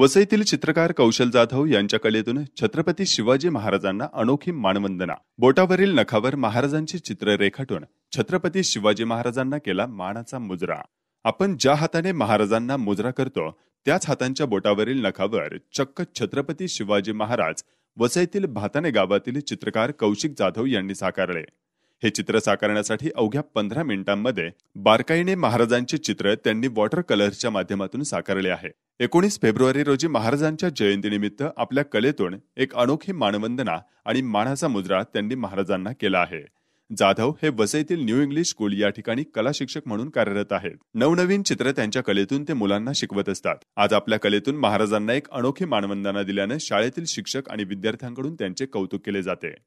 वसईतील चित्रकार कौशल जाधव यांच्या कलेतून छत्रपती शिवाजी महाराजांना अनोखी मानवंदना बोटावरील नखावर महाराजांची चित्र रेखाटून छत्रपती शिवाजी महाराजांना केला मानाचा मुजरा आपण ज्या हाताने महाराजांना मुजरा करतो त्याच हातांच्या बोटावरील नखावर चक्क छत्रपती शिवाजी महाराज वसईतील भाताने गावातील चित्रकार कौशिक जाधव यांनी साकारले हे चित्र साकारण्यासाठी अवघ्या पंधरा मिनिटांमध्ये बारकाईने महाराजांचे चित्र त्यांनी वॉटर कलरच्या माध्यमातून साकारले आहे एकोणीस फेब्रुवारी रोजी महाराजांच्या जयंतीनिमित्त आपल्या कलेतून एक अनोखी मानवंदना आणि मानाचा मुद्रा त्यांनी महाराजांना केला आहे जाधव हे वसईतील न्यू इंग्लिश स्कूल या ठिकाणी कला शिक्षक म्हणून कार्यरत आहेत नवनवीन चित्र त्यांच्या कलेतून ते मुलांना शिकवत असतात आज आपल्या कलेतून महाराजांना एक अनोखी मानवंदना दिल्याने शाळेतील शिक्षक आणि विद्यार्थ्यांकडून त्यांचे कौतुक केले जाते